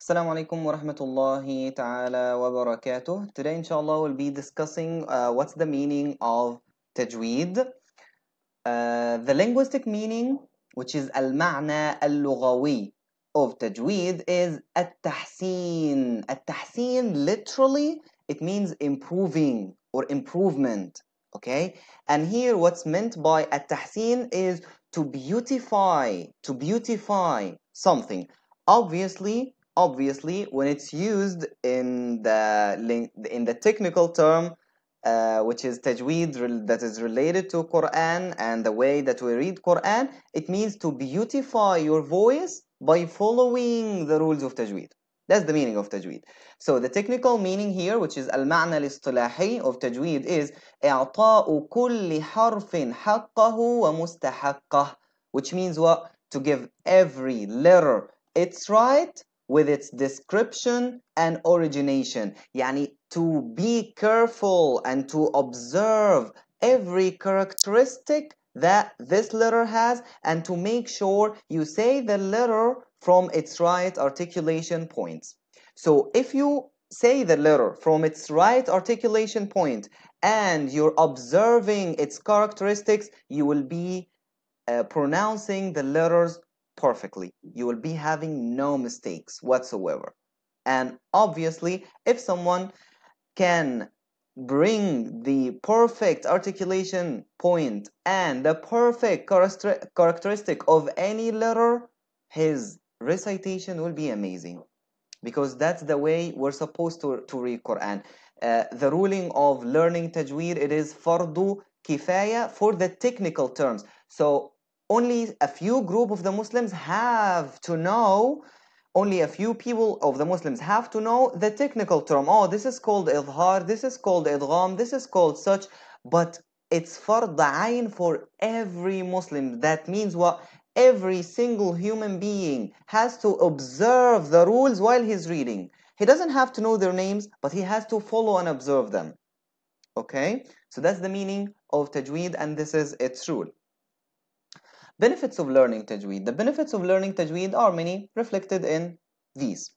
Assalamu alaikum wa rahmatullahi ta'ala wa barakatuh. Today, inshallah, we'll be discussing uh, what's the meaning of tajweed. Uh, the linguistic meaning, which is al ma'na al lughawi of tajweed, is at tahsin. At tahsin, literally, it means improving or improvement. Okay? And here, what's meant by at tahsin is to beautify, to beautify something. Obviously, obviously when it's used in the in the technical term uh, which is tajweed that is related to Quran and the way that we read Quran it means to beautify your voice by following the rules of tajweed that's the meaning of tajweed so the technical meaning here which is al-ma'na al-istilahi of tajweed is i'ta'u kulli harfin haqqahu wa mustahaqqah which means what to give every letter its right with its description and origination يعني to be careful and to observe every characteristic that this letter has and to make sure you say the letter from its right articulation point. So if you say the letter from its right articulation point and you're observing its characteristics, you will be uh, pronouncing the letters perfectly. You will be having no mistakes whatsoever. And obviously, if someone can bring the perfect articulation point and the perfect characteristic of any letter, his recitation will be amazing because that's the way we're supposed to, to read Quran. Uh, the ruling of learning tajweed, it is fardu kifaya for the technical terms. So only a few group of the Muslims have to know only a few people of the Muslims have to know the technical term. Oh, this is called idhar, this is called idgham, this is called such, but it's fard ayn for every Muslim. That means what? Every single human being has to observe the rules while he's reading. He doesn't have to know their names, but he has to follow and observe them. Okay? So that's the meaning of tajweed, and this is its rule. Benefits of learning Tajweed. The benefits of learning Tajweed are many, reflected in these.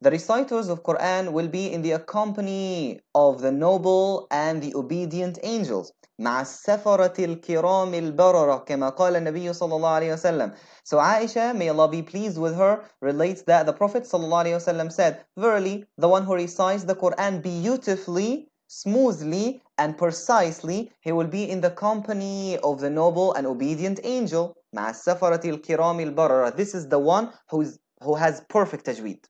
The reciters of Quran will be in the company of the noble and the obedient angels. مع السفرة الكرام البررة كما قال النبي صلى الله عليه وسلم. So Aisha, may Allah be pleased with her, relates that the Prophet صلى الله عليه وسلم said, Verily, the one who recites the Quran beautifully smoothly and precisely he will be in the company of the noble and obedient angel مع السفرة الكرام البررة this is the one who's, who has perfect tajweed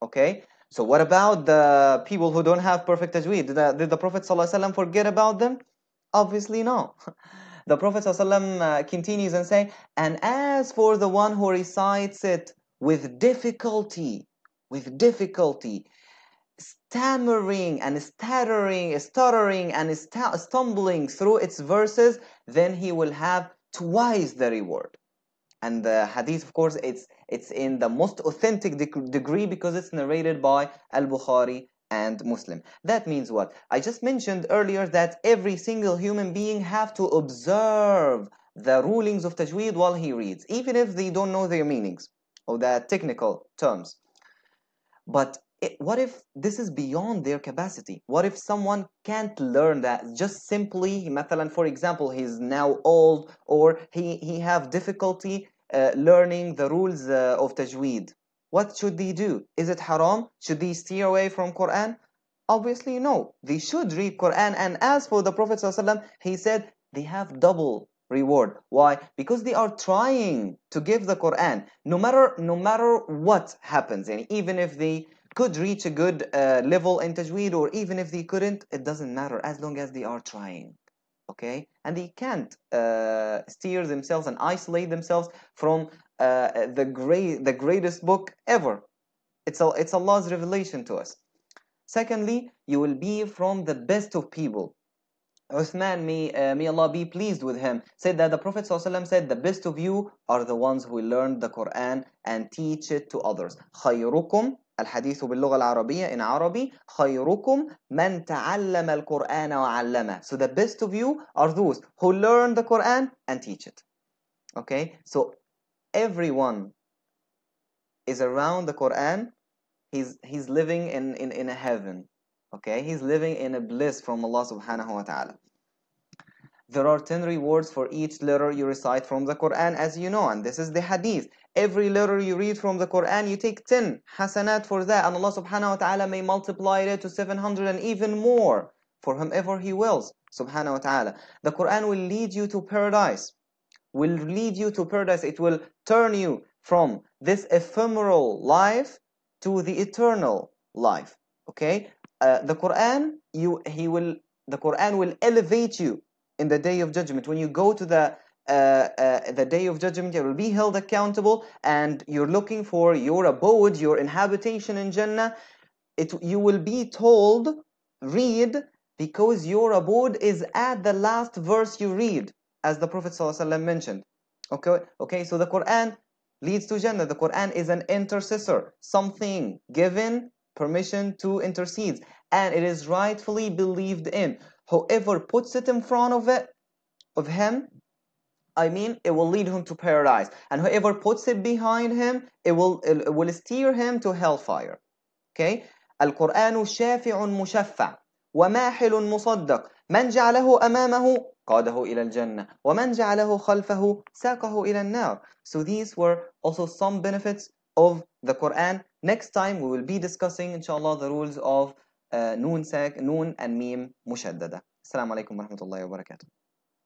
okay so what about the people who don't have perfect tajweed did the, did the Prophet ﷺ forget about them obviously no the Prophet ﷺ uh, continues and say and as for the one who recites it with difficulty with difficulty stammering and stuttering, stuttering and st stumbling through its verses, then he will have twice the reward. And the hadith, of course, it's it's in the most authentic degree because it's narrated by Al Bukhari and Muslim. That means what? I just mentioned earlier that every single human being have to observe the rulings of Tajweed while he reads, even if they don't know their meanings or the technical terms. But Eh, what if this is beyond their capacity? What if someone can't learn that? Just simply, مثلا, for example, he's now old or he, he have difficulty uh, learning the rules uh, of tajweed. What should they do? Is it haram? Should they steer away from Quran? Obviously, no. They should read Quran. And as for the Prophet he said they have double reward. Why? Because they are trying to give the Quran. No matter no matter what happens, and even if they could reach a good uh, level in Tajweed or even if they couldn't, it doesn't matter as long as they are trying. Okay, and they can't uh, steer themselves and isolate themselves from uh, the great, the greatest book ever. It's a, it's Allah's revelation to us. Secondly, you will be from the best of people. Uthman, may, uh, may Allah be pleased with him, said that the Prophet ﷺ said, The best of you are the ones who learn the Quran and teach it to others. خَيْرُكُمْ الحديث باللغة العربية in عربي خيركم من تعلم القرآن وعلمه so the best of you are those who learn the Quran and teach it okay so everyone is around the Quran he's he's living in in in a heaven okay he's living in a bliss from Allah subhanahu wa ta'ala There are 10 rewards for each letter you recite from the Quran, as you know, and this is the hadith. Every letter you read from the Quran, you take 10 hasanat for that, and Allah subhanahu wa ta'ala may multiply it to 700 and even more for whomever He wills, subhanahu wa ta'ala. The Quran will lead you to paradise, will lead you to paradise. It will turn you from this ephemeral life to the eternal life. Okay? Uh, the Quran, you, he will, the Quran will elevate you in the day of judgment. When you go to the uh, uh, the day of judgment, you will be held accountable, and you're looking for your abode, your inhabitation in Jannah. It you will be told, read, because your abode is at the last verse you read, as the Prophet ﷺ mentioned. Okay, okay. So the Quran leads to Jannah. The Quran is an intercessor, something given permission to intercede, and it is rightfully believed in whoever puts it in front of it of him I mean, it will lead him to paradise. And whoever puts it behind him, it will, it will steer him to hellfire. Okay? القرآن شافع مشفع وماحل مصدق من جعله أمامه قاده إلى الجنة ومن جعله خلفه ساقه إلى النار. So these were also some benefits of the Quran. Next time we will be discussing inshallah the rules of آه، نون ساك نون الميم مشدده السلام عليكم ورحمه الله وبركاته